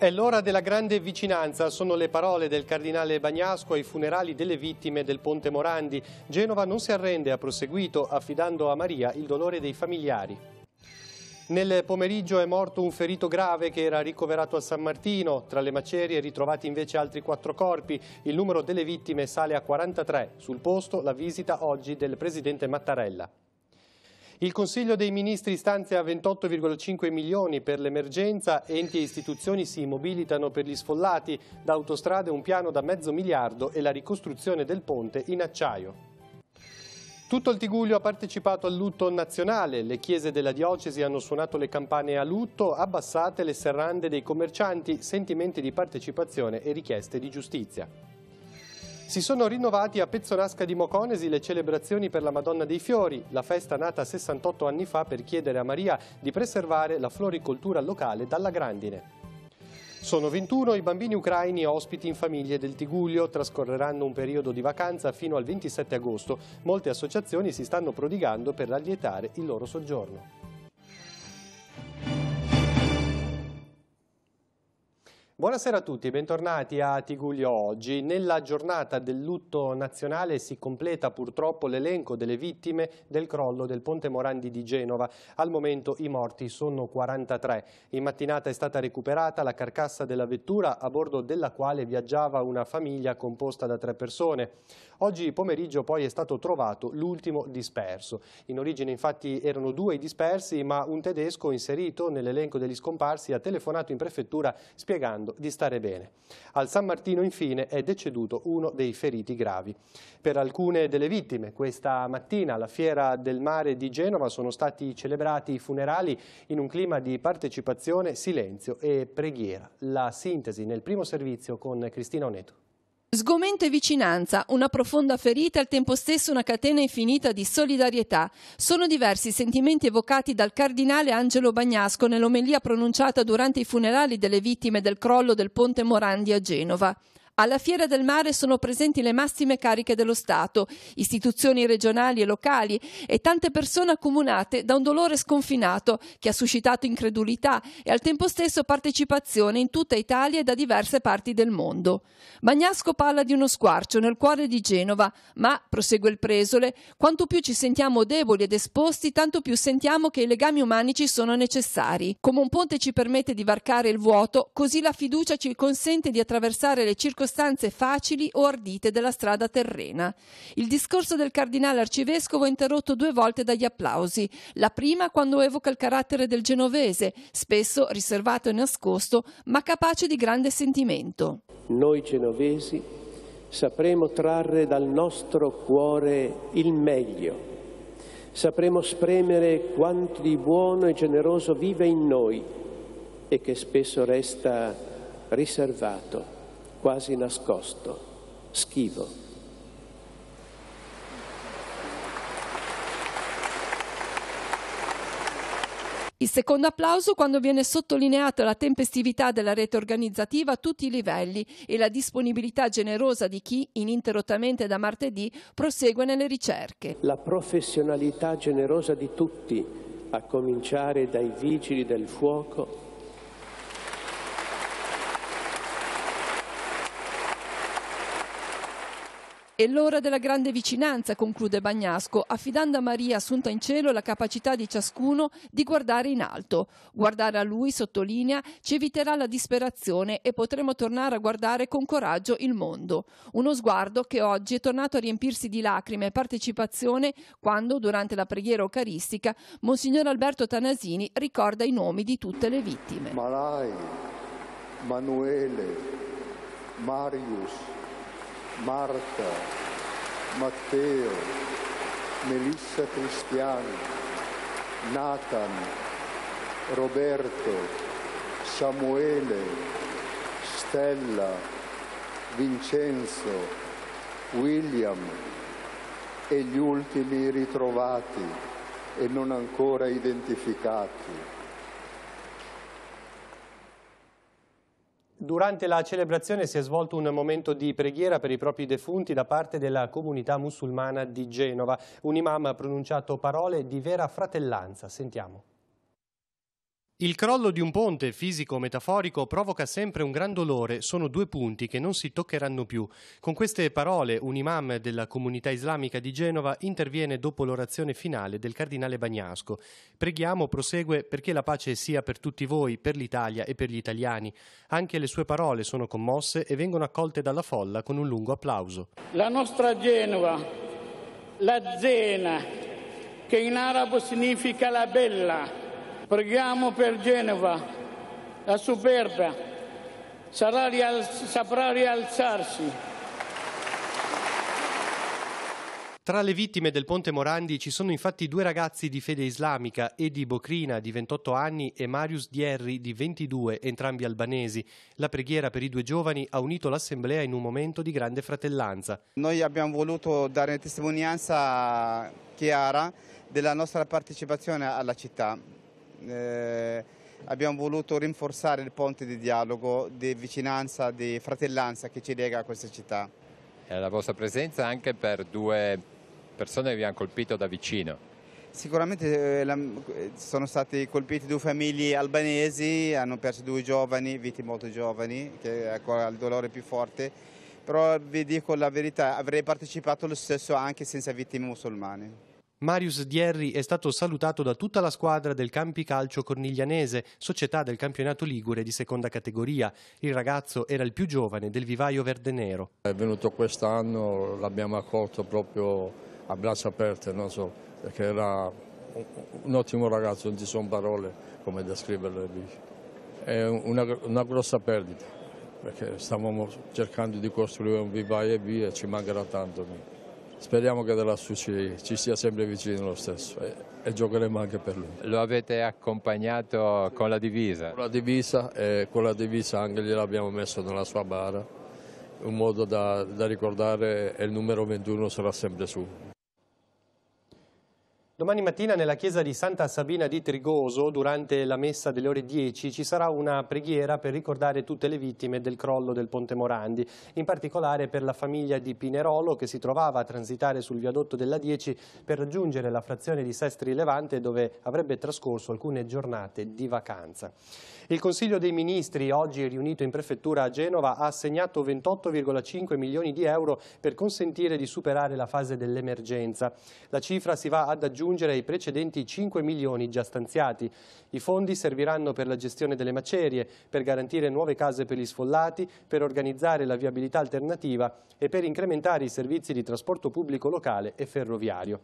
È l'ora della grande vicinanza, sono le parole del cardinale Bagnasco ai funerali delle vittime del Ponte Morandi. Genova non si arrende, ha proseguito, affidando a Maria il dolore dei familiari. Nel pomeriggio è morto un ferito grave che era ricoverato a San Martino. Tra le macerie ritrovati invece altri quattro corpi. Il numero delle vittime sale a 43. Sul posto la visita oggi del presidente Mattarella. Il Consiglio dei Ministri stanzia 28,5 milioni per l'emergenza, enti e istituzioni si mobilitano per gli sfollati, da autostrade un piano da mezzo miliardo e la ricostruzione del ponte in acciaio. Tutto il Tiguglio ha partecipato al lutto nazionale, le chiese della diocesi hanno suonato le campane a lutto, abbassate le serrande dei commercianti, sentimenti di partecipazione e richieste di giustizia. Si sono rinnovati a Pezzonasca di Moconesi le celebrazioni per la Madonna dei Fiori, la festa nata 68 anni fa per chiedere a Maria di preservare la floricoltura locale dalla grandine. Sono 21 i bambini ucraini ospiti in famiglie del Tiguglio, trascorreranno un periodo di vacanza fino al 27 agosto. Molte associazioni si stanno prodigando per allietare il loro soggiorno. Buonasera a tutti, bentornati a Tiguglio Oggi. Nella giornata del lutto nazionale si completa purtroppo l'elenco delle vittime del crollo del Ponte Morandi di Genova. Al momento i morti sono 43. In mattinata è stata recuperata la carcassa della vettura a bordo della quale viaggiava una famiglia composta da tre persone. Oggi pomeriggio poi è stato trovato l'ultimo disperso. In origine infatti erano due dispersi ma un tedesco inserito nell'elenco degli scomparsi ha telefonato in prefettura spiegando dimostrando di stare bene. Al San Martino infine è deceduto uno dei feriti gravi. Per alcune delle vittime questa mattina alla Fiera del Mare di Genova sono stati celebrati i funerali in un clima di partecipazione, silenzio e preghiera. La sintesi nel primo servizio con Cristina Oneto. Sgomento e vicinanza, una profonda ferita e al tempo stesso una catena infinita di solidarietà sono diversi i sentimenti evocati dal cardinale Angelo Bagnasco nell'omelia pronunciata durante i funerali delle vittime del crollo del ponte Morandi a Genova. Alla Fiera del Mare sono presenti le massime cariche dello Stato, istituzioni regionali e locali e tante persone accomunate da un dolore sconfinato che ha suscitato incredulità e al tempo stesso partecipazione in tutta Italia e da diverse parti del mondo. Magnasco parla di uno squarcio nel cuore di Genova, ma, prosegue il Presole, quanto più ci sentiamo deboli ed esposti, tanto più sentiamo che i legami umani ci sono necessari. Come un ponte ci permette di varcare il vuoto, così la fiducia ci consente di attraversare le circostanze circostanze facili o ardite della strada terrena. Il discorso del cardinale arcivescovo è interrotto due volte dagli applausi, la prima quando evoca il carattere del genovese, spesso riservato e nascosto, ma capace di grande sentimento. Noi genovesi sapremo trarre dal nostro cuore il meglio, sapremo spremere quanto di buono e generoso vive in noi e che spesso resta riservato quasi nascosto, schivo. Il secondo applauso quando viene sottolineata la tempestività della rete organizzativa a tutti i livelli e la disponibilità generosa di chi, ininterrottamente da martedì, prosegue nelle ricerche. La professionalità generosa di tutti, a cominciare dai vigili del fuoco, È l'ora della grande vicinanza, conclude Bagnasco, affidando a Maria Assunta in cielo la capacità di ciascuno di guardare in alto. Guardare a lui, sottolinea, ci eviterà la disperazione e potremo tornare a guardare con coraggio il mondo. Uno sguardo che oggi è tornato a riempirsi di lacrime e partecipazione quando, durante la preghiera eucaristica, Monsignor Alberto Tanasini ricorda i nomi di tutte le vittime. Marai, Manuele, Marius. Marta, Matteo, Melissa Cristiani, Nathan, Roberto, Samuele, Stella, Vincenzo, William e gli ultimi ritrovati e non ancora identificati. Durante la celebrazione si è svolto un momento di preghiera per i propri defunti da parte della comunità musulmana di Genova. Un imam ha pronunciato parole di vera fratellanza. Sentiamo. Il crollo di un ponte, fisico o metaforico, provoca sempre un gran dolore, sono due punti che non si toccheranno più. Con queste parole un imam della comunità islamica di Genova interviene dopo l'orazione finale del cardinale Bagnasco. Preghiamo, prosegue, perché la pace sia per tutti voi, per l'Italia e per gli italiani. Anche le sue parole sono commosse e vengono accolte dalla folla con un lungo applauso. La nostra Genova, la Zena, che in arabo significa la bella, Preghiamo per Genova, la superba, rial saprà rialzarsi. Tra le vittime del Ponte Morandi ci sono infatti due ragazzi di fede islamica, Edi Bocrina di 28 anni e Marius Dierri di 22, entrambi albanesi. La preghiera per i due giovani ha unito l'assemblea in un momento di grande fratellanza. Noi abbiamo voluto dare testimonianza chiara della nostra partecipazione alla città eh, abbiamo voluto rinforzare il ponte di dialogo, di vicinanza, di fratellanza che ci lega a questa città. E la vostra presenza anche per due persone che vi hanno colpito da vicino. Sicuramente eh, eh, sono stati colpiti due famiglie albanesi, hanno perso due giovani, viti molto giovani, che è ancora il dolore più forte, però vi dico la verità, avrei partecipato lo stesso anche senza vittime musulmane. Marius Dierri è stato salutato da tutta la squadra del Campicalcio Corniglianese, società del campionato Ligure di seconda categoria. Il ragazzo era il più giovane del vivaio verde-nero. È venuto quest'anno, l'abbiamo accolto proprio a braccia aperte, non so, perché era un ottimo ragazzo, non ci sono parole come descriverlo. È una, una grossa perdita, perché stavamo cercando di costruire un vivaio e via, ci mancherà tanto. Speriamo che Delassù ci, ci sia sempre vicino lo stesso e, e, giocheremo anche per lui. Lo avete accompagnato con la divisa? Con la divisa e con la divisa anche gliel'abbiamo messo nella sua bara, un modo da, da ricordare e il numero 21 sarà sempre suo. Domani mattina nella chiesa di Santa Sabina di Trigoso, durante la messa delle ore 10, ci sarà una preghiera per ricordare tutte le vittime del crollo del Ponte Morandi, in particolare per la famiglia di Pinerolo che si trovava a transitare sul viadotto della 10 per raggiungere la frazione di Sestri Levante dove avrebbe trascorso alcune giornate di vacanza. Il Consiglio dei Ministri, oggi riunito in prefettura a Genova, ha assegnato 28,5 milioni di euro per consentire di superare la fase dell'emergenza. La cifra si va ad aggiungere ai precedenti 5 milioni già stanziati. I fondi serviranno per la gestione delle macerie, per garantire nuove case per gli sfollati, per organizzare la viabilità alternativa e per incrementare i servizi di trasporto pubblico locale e ferroviario.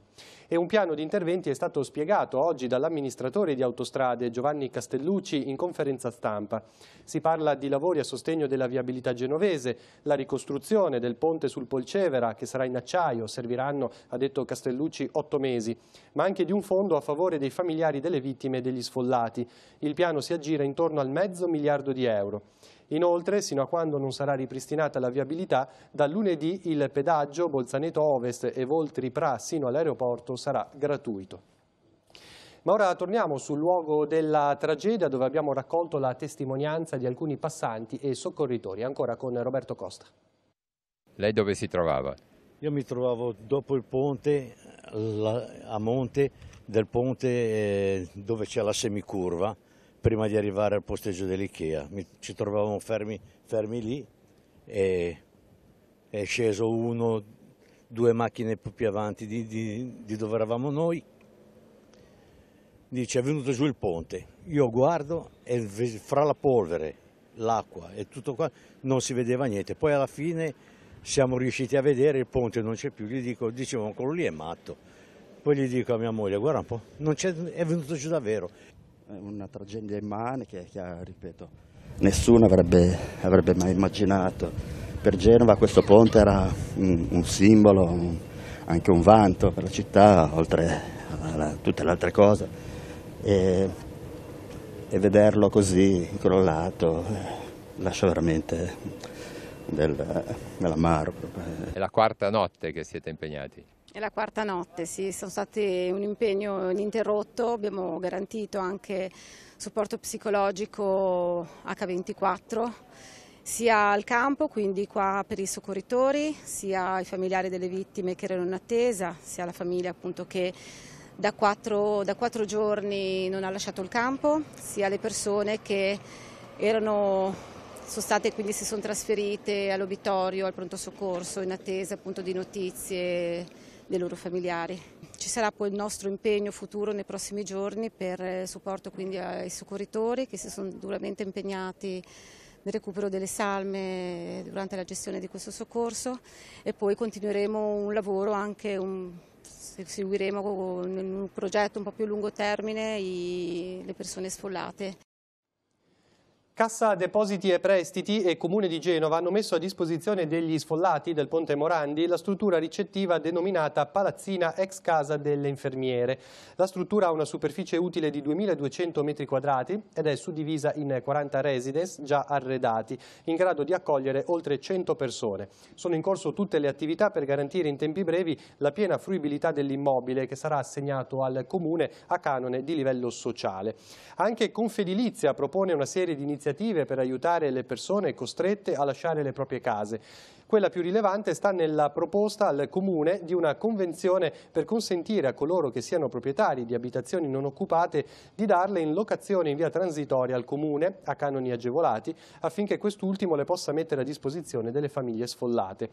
E un piano di interventi è stato spiegato oggi dall'amministratore di autostrade Giovanni Castellucci in conferenza conferenza stampa. Si parla di lavori a sostegno della viabilità genovese, la ricostruzione del ponte sul Polcevera, che sarà in acciaio, serviranno, ha detto Castellucci, otto mesi, ma anche di un fondo a favore dei familiari delle vittime e degli sfollati. Il piano si aggira intorno al mezzo miliardo di euro. Inoltre, sino a quando non sarà ripristinata la viabilità, da lunedì il pedaggio Bolzaneto Ovest e Voltri Pra sino all'aeroporto sarà gratuito. Ma ora torniamo sul luogo della tragedia dove abbiamo raccolto la testimonianza di alcuni passanti e soccorritori, ancora con Roberto Costa. Lei dove si trovava? Io mi trovavo dopo il ponte, a monte del ponte eh, dove c'è la semicurva, prima di arrivare al posteggio dell'Ikea. Ci trovavamo fermi, fermi lì e è sceso uno, due macchine più avanti di, di, di dove eravamo noi dice è venuto giù il ponte. Io guardo e fra la polvere, l'acqua e tutto qua non si vedeva niente. Poi alla fine siamo riusciti a vedere il ponte, non c'è più. Gli dico, dicevo, quello lì è matto. Poi gli dico a mia moglie, guarda un po', è venuto giù davvero. È una tragedia immane che, che ripeto, nessuno avrebbe, avrebbe, mai immaginato. Per Genova questo ponte era un, un simbolo, un, anche un vanto per la città, oltre a, a, a tutte le altre cose e, e vederlo così crollato eh, lascia veramente del, dell'amaro. Eh. È la quarta notte che siete impegnati? È la quarta notte, sì, sono stati un impegno ininterrotto, abbiamo garantito anche supporto psicologico H24 sia al campo, quindi qua per i soccorritori, sia ai familiari delle vittime che erano in attesa, sia alla famiglia appunto che da quattro, da quattro giorni non ha lasciato il campo, sia le persone che erano sono state quindi si sono trasferite all'obitorio, al pronto soccorso, in attesa appunto di notizie dei loro familiari. Ci sarà poi il nostro impegno futuro nei prossimi giorni per eh, supporto quindi ai soccorritori che si sono duramente impegnati nel recupero delle salme durante la gestione di questo soccorso e poi continueremo un lavoro anche un seguiremo in un progetto un po' più a lungo termine i, le persone sfollate. Cassa Depositi e Prestiti e Comune di Genova hanno messo a disposizione degli sfollati del Ponte Morandi la struttura ricettiva denominata Palazzina ex Casa delle Infermiere. La struttura ha una superficie utile di 2200 metri quadrati ed è suddivisa in 40 residence già arredati, in grado di accogliere oltre 100 persone. Sono in corso tutte le attività per garantire in tempi brevi la piena fruibilità dell'immobile che sarà assegnato al Comune a canone di livello sociale. Anche Confedilizia propone una serie di iniziative iniziative per aiutare le persone costrette a lasciare le proprie case. Quella più rilevante sta nella proposta al Comune di una convenzione per consentire a coloro che siano proprietari di abitazioni non occupate di darle in locazione in via transitoria al Comune a canoni agevolati affinché quest'ultimo le possa mettere a disposizione delle famiglie sfollate.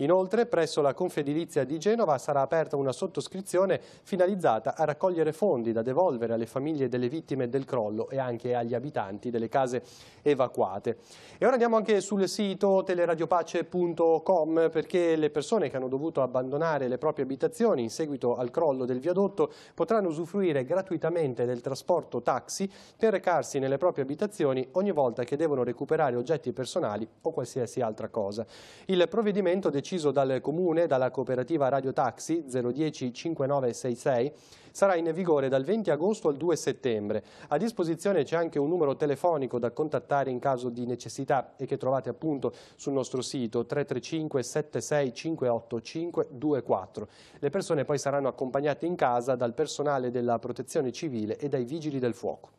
Inoltre, presso la Confedilizia di Genova sarà aperta una sottoscrizione finalizzata a raccogliere fondi da devolvere alle famiglie delle vittime del crollo e anche agli abitanti delle case evacuate. E ora andiamo anche sul sito teleradiopace.com Veneto.com perché le persone che hanno dovuto abbandonare le proprie abitazioni in seguito al crollo del viadotto potranno usufruire gratuitamente del trasporto taxi per recarsi nelle proprie abitazioni ogni volta che devono recuperare oggetti personali o qualsiasi altra cosa. Il provvedimento deciso dal Comune, dalla cooperativa Radio Taxi 010 5966 sarà in vigore dal 20 agosto al 2 settembre. A disposizione c'è anche un numero telefonico da contattare in caso di necessità e che trovate appunto sul nostro sito 335 76 58 524. Le persone poi saranno accompagnate in casa dal personale della protezione civile e dai vigili del fuoco.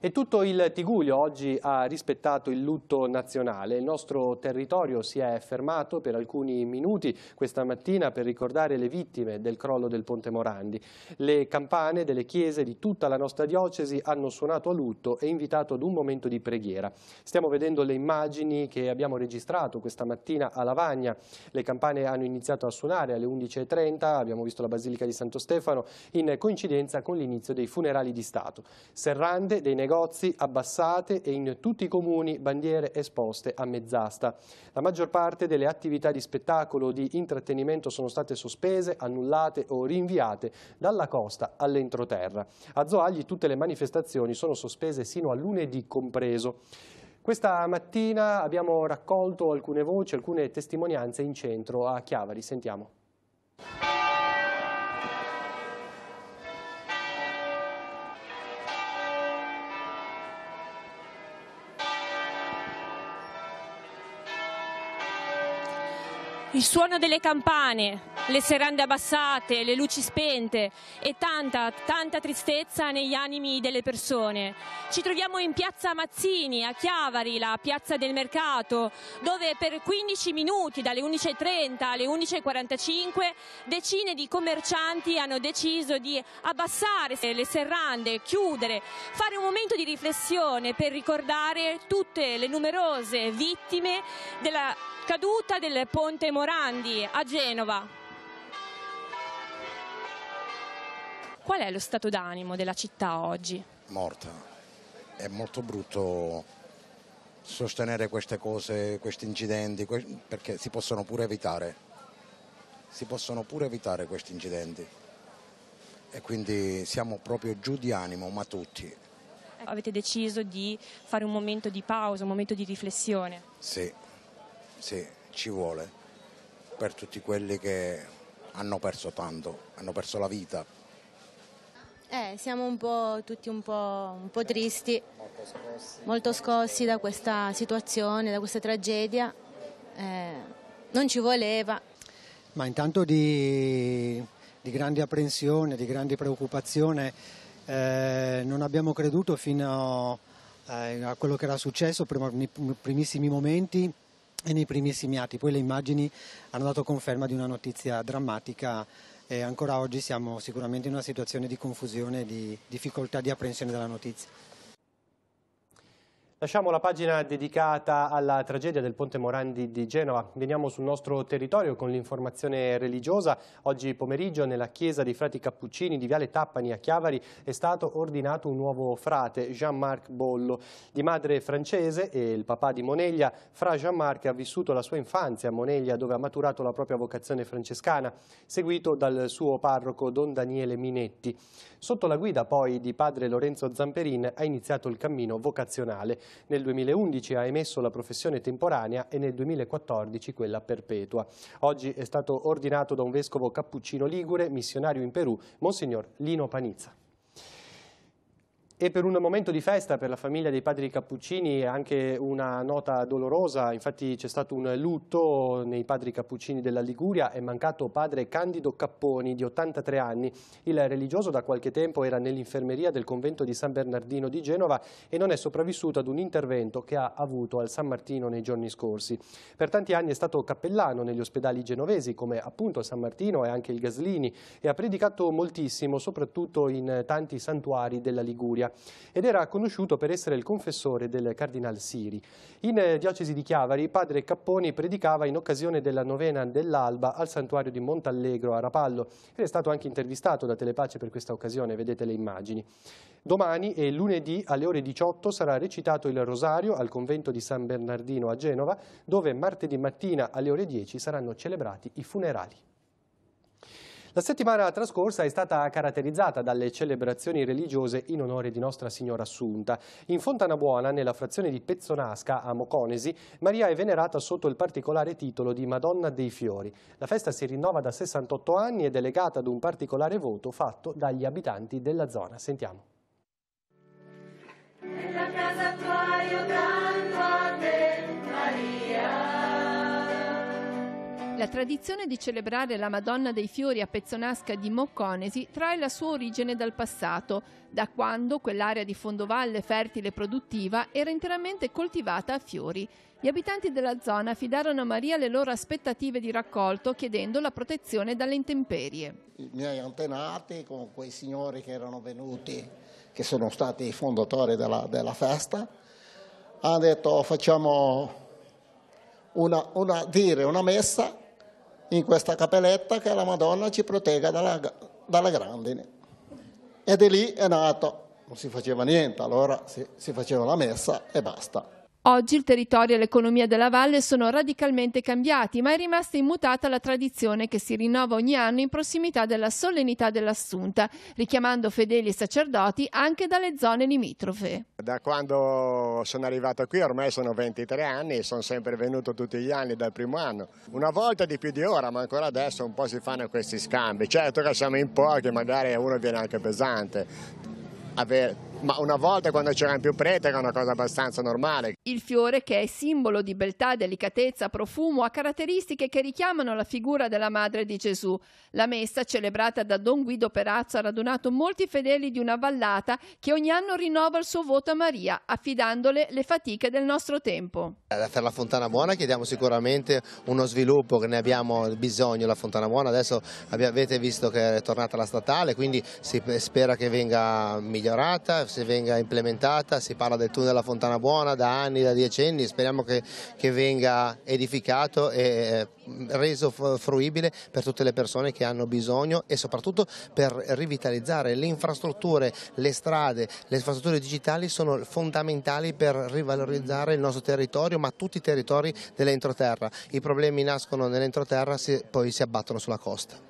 E tutto il Tiguglio oggi ha rispettato il lutto nazionale. Il nostro territorio si è fermato per alcuni minuti questa mattina per ricordare le vittime del crollo del Ponte Morandi. Le campane delle chiese di tutta la nostra diocesi hanno suonato a lutto e invitato ad un momento di preghiera. Stiamo vedendo le immagini che abbiamo registrato questa mattina a Lavagna. Le campane hanno iniziato a suonare alle 11.30, abbiamo visto la Basilica di Santo Stefano, in coincidenza con l'inizio dei funerali di Stato. Serrande dei negozi negozi abbassate e in tutti i comuni bandiere esposte a mezz'asta. La maggior parte delle attività di spettacolo o di intrattenimento sono state sospese, annullate o rinviate dalla costa all'entroterra. A Zoagli tutte le manifestazioni sono sospese sino a lunedì compreso. Questa mattina abbiamo raccolto alcune voci, alcune testimonianze in centro a Chiavari. Sentiamo. il suono delle campane, le serrande abbassate, le luci spente e tanta, tanta tristezza negli animi delle persone. Ci troviamo in piazza Mazzini a Chiavari, la piazza del mercato, dove per 15 minuti, dalle 11.30 alle 11.45, decine di commercianti hanno deciso di abbassare le serrande, chiudere, fare un momento di riflessione per ricordare tutte le numerose vittime della caduta del ponte Morandi a Genova. Qual è lo stato d'animo della città oggi? Morta. È molto brutto sostenere queste cose, questi incidenti, perché si possono pure evitare. Si possono pure evitare questi incidenti. E quindi siamo proprio giù di animo, ma tutti. Ecco, avete deciso di fare un momento di pausa, un momento di riflessione? Sì, sì, ci vuole. Per tutti quelli che hanno perso tanto, hanno perso la vita, eh, siamo un po', tutti un po', un po tristi, molto scossi. molto scossi. da questa situazione, da questa tragedia. Eh, non ci voleva. Ma intanto di, di grande apprensione, di grande preoccupazione, eh, non abbiamo creduto fino eh, a quello che era successo nei primissimi momenti e nei primissimi atti. Poi le immagini hanno dato conferma di una notizia drammatica e ancora oggi siamo sicuramente in una situazione di confusione e di difficoltà di apprensione della notizia. Lasciamo la pagina dedicata alla tragedia del Ponte Morandi di Genova. Veniamo sul nostro territorio con l'informazione religiosa. Oggi pomeriggio nella chiesa dei frati Cappuccini di Viale Tappani a Chiavari è stato ordinato un nuovo frate, Jean-Marc Bollo. Di madre francese e il papà di Moneglia, fra Jean-Marc ha vissuto la sua infanzia a Moneglia dove ha maturato la propria vocazione francescana, seguito dal suo parroco Don Daniele Minetti. Sotto la guida poi di padre Lorenzo Zamperin ha iniziato il cammino vocazionale nel 2011 ha emesso la professione temporanea e nel 2014 quella perpetua. Oggi è stato ordinato da un vescovo cappuccino ligure, missionario in Perù, Monsignor Lino Panizza. E per un momento di festa per la famiglia dei padri Cappuccini è anche una nota dolorosa, infatti c'è stato un lutto nei padri Cappuccini della Liguria, è mancato padre Candido Capponi di 83 anni. Il religioso da qualche tempo era nell'infermeria del convento di San Bernardino di Genova e non è sopravvissuto ad un intervento che ha avuto al San Martino nei giorni scorsi. Per tanti anni è stato cappellano negli ospedali genovesi come appunto San Martino e anche il Gaslini e ha predicato moltissimo soprattutto in tanti santuari della Liguria ed era conosciuto per essere il confessore del Cardinal Siri. In eh, diocesi di Chiavari, padre Capponi predicava in occasione della novena dell'alba al santuario di Montallegro a Rapallo ed è stato anche intervistato da Telepace per questa occasione, vedete le immagini. Domani e lunedì alle ore 18 sarà recitato il rosario al convento di San Bernardino a Genova, dove martedì mattina alle ore 10 saranno celebrati i funerali. La settimana trascorsa è stata caratterizzata dalle celebrazioni religiose in onore di Nostra Signora Assunta. In Fontanabuona, nella frazione di Pezzonasca, a Moconesi, Maria è venerata sotto il particolare titolo di Madonna dei Fiori. La festa si rinnova da 68 anni ed è legata ad un particolare voto fatto dagli abitanti della zona. Sentiamo. La tradizione di celebrare la Madonna dei Fiori a Pezzonasca di Mocconesi trae la sua origine dal passato, da quando quell'area di fondovalle fertile e produttiva era interamente coltivata a fiori. Gli abitanti della zona affidarono a Maria le loro aspettative di raccolto chiedendo la protezione dalle intemperie. I miei antenati con quei signori che erano venuti, che sono stati i fondatori della, della festa, hanno detto oh, facciamo una, una, dire una messa in questa capelletta che la Madonna ci protegga dalla, dalla grandine. Ed è lì è nato, non si faceva niente, allora si, si faceva la messa e basta. Oggi il territorio e l'economia della valle sono radicalmente cambiati, ma è rimasta immutata la tradizione che si rinnova ogni anno in prossimità della solennità dell'Assunta, richiamando fedeli e sacerdoti anche dalle zone limitrofe. Da quando sono arrivato qui ormai sono 23 anni e sono sempre venuto tutti gli anni dal primo anno. Una volta di più di ora, ma ancora adesso un po' si fanno questi scambi. Certo che siamo in pochi, magari uno viene anche pesante. Aver ma una volta quando c'erano più prete era una cosa abbastanza normale. Il fiore, che è simbolo di beltà, delicatezza, profumo, ha caratteristiche che richiamano la figura della Madre di Gesù. La messa, celebrata da Don Guido Perazzo, ha radunato molti fedeli di una vallata che ogni anno rinnova il suo voto a Maria, affidandole le fatiche del nostro tempo. Per la Fontana Buona chiediamo sicuramente uno sviluppo che ne abbiamo bisogno, la Fontana Buona adesso avete visto che è tornata la statale, quindi si spera che venga migliorata, se venga implementata, si parla del tunnel della Fontana Buona da anni, da decenni, speriamo che, che venga edificato e eh, reso fruibile per tutte le persone che hanno bisogno e soprattutto per rivitalizzare le infrastrutture, le strade, le infrastrutture digitali sono fondamentali per rivalorizzare il nostro territorio ma tutti i territori dell'entroterra. I problemi nascono nell'entroterra e poi si abbattono sulla costa.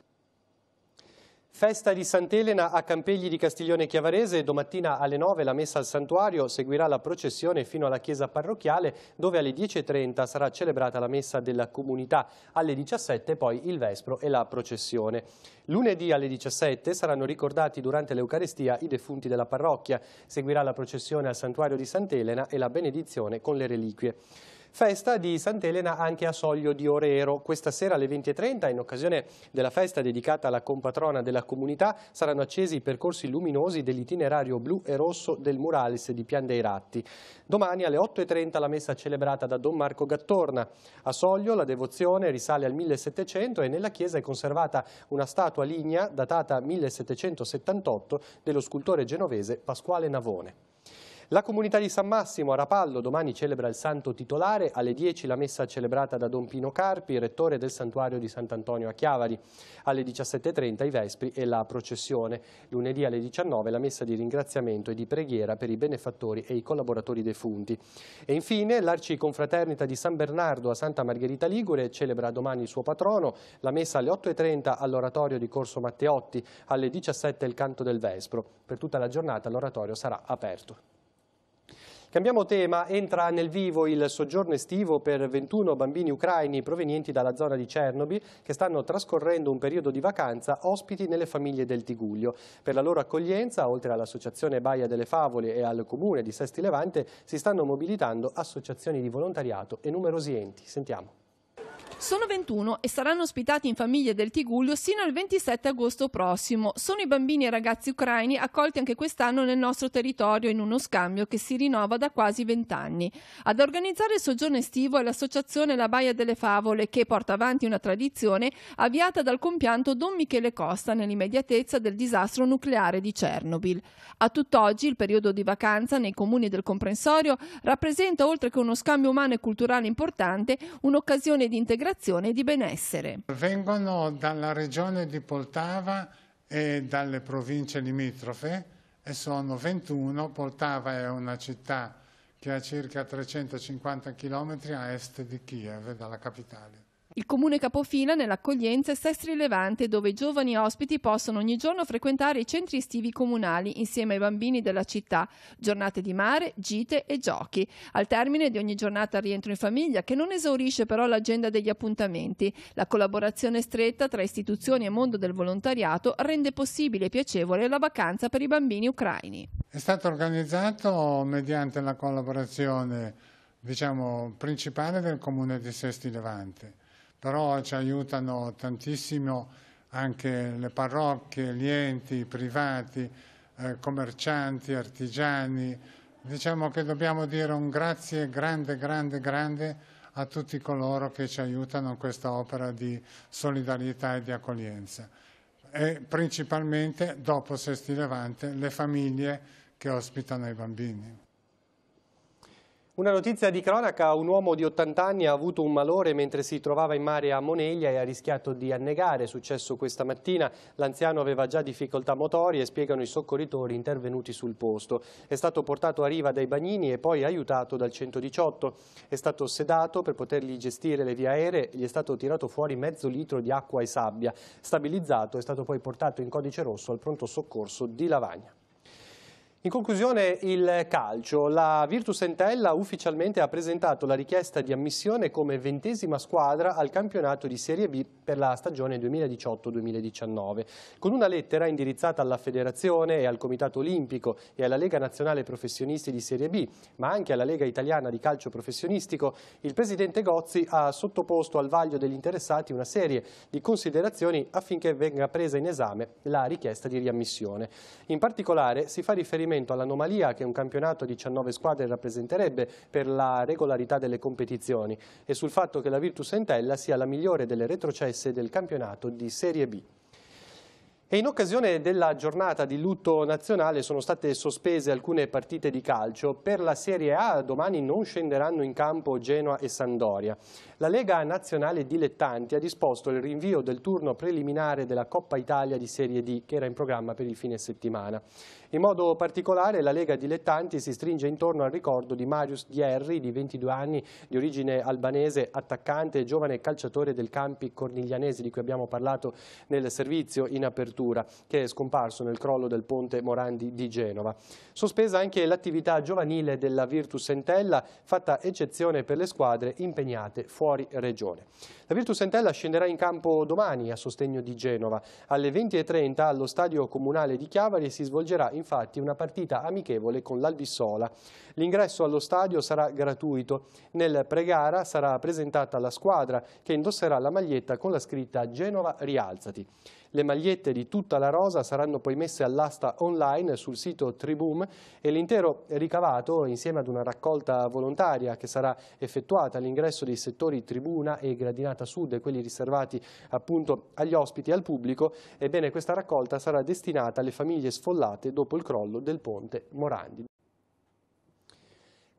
Festa di Sant'Elena a Campegli di Castiglione Chiavarese, domattina alle 9 la messa al santuario seguirà la processione fino alla chiesa parrocchiale dove alle 10.30 sarà celebrata la messa della comunità, alle 17 poi il vespro e la processione. Lunedì alle 17 saranno ricordati durante l'Eucarestia i defunti della parrocchia, seguirà la processione al santuario di Sant'Elena e la benedizione con le reliquie festa di Sant'Elena anche a Soglio di Orero. Questa sera alle 20.30, in occasione della festa dedicata alla compatrona della comunità, saranno accesi i percorsi luminosi dell'itinerario blu e rosso del muralis di Pian dei Ratti. Domani alle 8.30 la messa celebrata da Don Marco Gattorna. A Soglio la devozione risale al 1700 e nella chiesa è conservata una statua lignea datata 1778 dello scultore genovese Pasquale Navone. La comunità di San Massimo a Rapallo domani celebra il santo titolare, alle 10 la messa celebrata da Don Pino Carpi, rettore del santuario di Sant'Antonio a Chiavari, alle 17.30 i Vespri e la processione, lunedì alle 19 la messa di ringraziamento e di preghiera per i benefattori e i collaboratori defunti. E infine l'Arciconfraternita di San Bernardo a Santa Margherita Ligure celebra domani il suo patrono, la messa alle 8.30 all'oratorio di Corso Matteotti, alle 17 il canto del Vespro. Per tutta la giornata l'oratorio sarà aperto. Cambiamo tema, entra nel vivo il soggiorno estivo per 21 bambini ucraini provenienti dalla zona di Chernobyl che stanno trascorrendo un periodo di vacanza ospiti nelle famiglie del Tiguglio. Per la loro accoglienza, oltre all'associazione Baia delle Favole e al comune di Sesti Levante, si stanno mobilitando associazioni di volontariato e numerosi enti. Sentiamo. Sono 21 e saranno ospitati in famiglie del Tiguglio sino al 27 agosto prossimo. Sono i bambini e ragazzi ucraini accolti anche quest'anno nel nostro territorio in uno scambio che si rinnova da quasi 20 anni. Ad organizzare il soggiorno estivo è l'associazione La Baia delle Favole che porta avanti una tradizione avviata dal compianto Don Michele Costa nell'immediatezza del disastro nucleare di Chernobyl. A tutt'oggi il periodo di vacanza nei comuni del comprensorio rappresenta oltre che uno scambio umano e culturale importante un'occasione di integrazione integrazione e di benessere. Vengono dalla regione di Poltava e dalle province limitrofe e sono 21. Poltava è una città che è a circa 350 km a est di Kiev, dalla capitale. Il comune capofila nell'accoglienza è Sestri Levante dove i giovani ospiti possono ogni giorno frequentare i centri estivi comunali insieme ai bambini della città, giornate di mare, gite e giochi. Al termine di ogni giornata rientro in famiglia che non esaurisce però l'agenda degli appuntamenti. La collaborazione stretta tra istituzioni e mondo del volontariato rende possibile e piacevole la vacanza per i bambini ucraini. È stato organizzato mediante la collaborazione diciamo, principale del comune di Sesti Levante però ci aiutano tantissimo anche le parrocchie, gli enti privati, eh, commercianti, artigiani. Diciamo che dobbiamo dire un grazie grande, grande, grande a tutti coloro che ci aiutano in questa opera di solidarietà e di accoglienza. E principalmente, dopo Sesti Levante, le famiglie che ospitano i bambini. Una notizia di cronaca, un uomo di 80 anni ha avuto un malore mentre si trovava in mare a Moneglia e ha rischiato di annegare, è successo questa mattina, l'anziano aveva già difficoltà motorie, spiegano i soccorritori intervenuti sul posto. È stato portato a riva dai bagnini e poi aiutato dal 118. È stato sedato per potergli gestire le vie aeree, gli è stato tirato fuori mezzo litro di acqua e sabbia. Stabilizzato è stato poi portato in codice rosso al pronto soccorso di Lavagna. In conclusione il calcio, la Virtus Entella ufficialmente ha presentato la richiesta di ammissione come ventesima squadra al campionato di Serie B per la stagione 2018-2019. Con una lettera indirizzata alla Federazione e al Comitato Olimpico e alla Lega Nazionale Professionisti di Serie B, ma anche alla Lega Italiana di Calcio Professionistico, il Presidente Gozzi ha sottoposto al vaglio degli interessati una serie di considerazioni affinché venga presa in esame la richiesta di riammissione. In particolare si fa riferimento riferimento all'anomalia che un campionato a 19 squadre rappresenterebbe per la regolarità delle competizioni e sul fatto che la Virtus Entella sia la migliore delle retrocesse del campionato di Serie B. E in occasione della giornata di lutto nazionale sono state sospese alcune partite di calcio. Per la Serie A domani non scenderanno in campo Genoa e Sandoria. La Lega Nazionale Dilettanti ha disposto il rinvio del turno preliminare della Coppa Italia di Serie D, che era in programma per il fine settimana. In modo particolare la Lega Dilettanti si stringe intorno al ricordo di Marius Dierri, di 22 anni, di origine albanese, attaccante e giovane calciatore del Campi Corniglianese, di cui abbiamo parlato nel servizio in apertura, che è scomparso nel crollo del ponte Morandi di Genova. Sospesa anche l'attività giovanile della Virtus Entella, fatta eccezione per le squadre impegnate fuori fuori regione. La Virtus Entella scenderà in campo domani a sostegno di Genova. Alle 20.30 allo stadio comunale di Chiavari si svolgerà infatti una partita amichevole con l'Albissola. L'ingresso allo stadio sarà gratuito. Nel pregara sarà presentata la squadra che indosserà la maglietta con la scritta Genova Rialzati. Le magliette di tutta la rosa saranno poi messe all'asta online sul sito Triboom e l'intero ricavato, insieme ad una raccolta volontaria che sarà effettuata all'ingresso dei settori Tribuna e Gradinata Sud e quelli riservati appunto agli ospiti e al pubblico, ebbene questa raccolta sarà destinata alle famiglie sfollate dopo il crollo del ponte Morandi.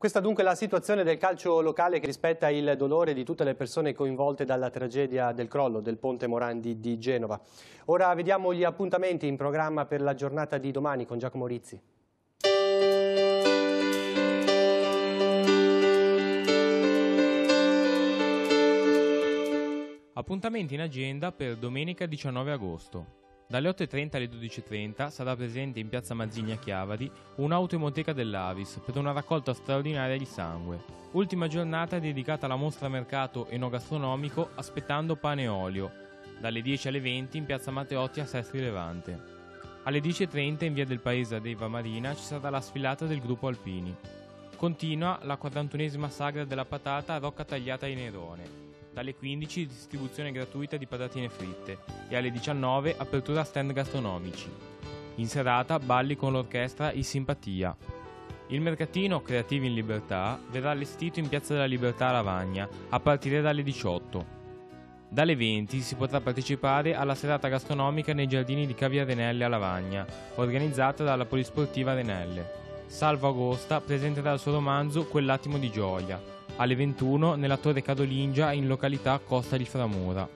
Questa dunque è la situazione del calcio locale che rispetta il dolore di tutte le persone coinvolte dalla tragedia del crollo del Ponte Morandi di Genova. Ora vediamo gli appuntamenti in programma per la giornata di domani con Giacomo Rizzi. Appuntamenti in agenda per domenica 19 agosto. Dalle 8.30 alle 12.30 sarà presente in piazza Mazzini a un'auto un'autoimoteca dell'Avis per una raccolta straordinaria di sangue. Ultima giornata dedicata alla mostra mercato enogastronomico Aspettando pane e olio, dalle 10 alle 20 in piazza Matteotti a Sestri Levante. Alle 10.30 in via del paese ad Eva Marina ci sarà la sfilata del gruppo Alpini. Continua la 41esima sagra della patata a rocca tagliata in Nerone dalle 15 distribuzione gratuita di patatine fritte e alle 19 apertura stand gastronomici. In serata balli con l'orchestra I Simpatia. Il mercatino Creativi in Libertà verrà allestito in Piazza della Libertà a Lavagna a partire dalle 18. Dalle 20 si potrà partecipare alla serata gastronomica nei giardini di Cavia Renelle a Lavagna, organizzata dalla Polisportiva Renelle. Salvo Agosta presenterà il suo romanzo Quell'attimo di gioia, alle 21 nella Torre Cadolingia in località Costa di Framura.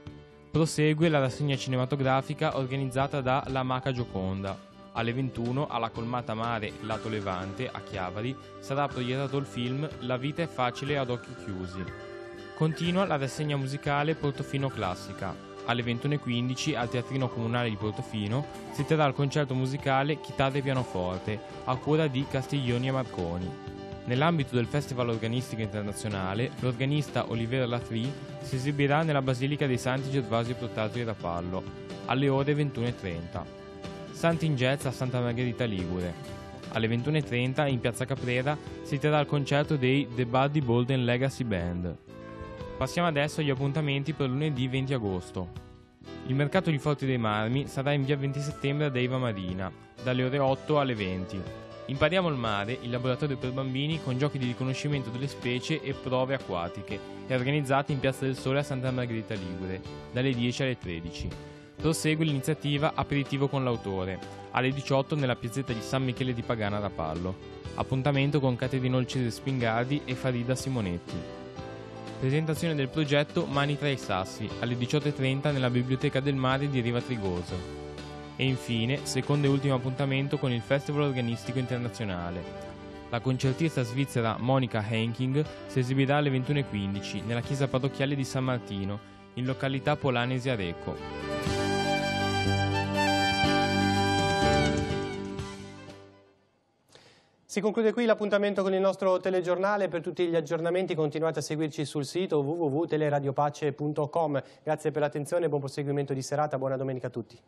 Prosegue la rassegna cinematografica organizzata da La Maca Gioconda. Alle 21 alla colmata mare Lato Levante a Chiavari sarà proiettato il film La vita è facile ad occhi chiusi. Continua la rassegna musicale Portofino Classica. Alle 21.15 al Teatrino Comunale di Portofino si terrà il concerto musicale Chitarre e Pianoforte a cura di Castiglioni e Marconi. Nell'ambito del Festival Organistico Internazionale, l'organista Olivera Latri si esibirà nella Basilica dei Santi Gervasio Protatri da Pallo alle ore 21.30. Santi a Santa Margherita Ligure. Alle 21.30 in Piazza Caprera si terrà il concerto dei The Buddy Bolden Legacy Band. Passiamo adesso agli appuntamenti per lunedì 20 agosto. Il mercato di Forti dei Marmi sarà in via 20 settembre ad Eva Marina, dalle ore 8 alle 20. Impariamo il mare, il laboratorio per bambini con giochi di riconoscimento delle specie e prove acquatiche, è organizzato in Piazza del Sole a Santa Margherita Ligure, dalle 10 alle 13. Prosegue l'iniziativa Aperitivo con l'autore, alle 18 nella piazzetta di San Michele di Pagana da Pallo. Appuntamento con Caterina Olcese Spingardi e Farida Simonetti. Presentazione del progetto Mani tra i sassi, alle 18.30 nella Biblioteca del Mare di Riva Trigoso. E infine, secondo e ultimo appuntamento con il Festival Organistico Internazionale. La concertista svizzera Monica Henking si esibirà alle 21.15 nella chiesa parrocchiale di San Martino, in località Polanesi Areco. Si conclude qui l'appuntamento con il nostro telegiornale. Per tutti gli aggiornamenti continuate a seguirci sul sito www.teleradiopace.com. Grazie per l'attenzione e buon proseguimento di serata. Buona domenica a tutti.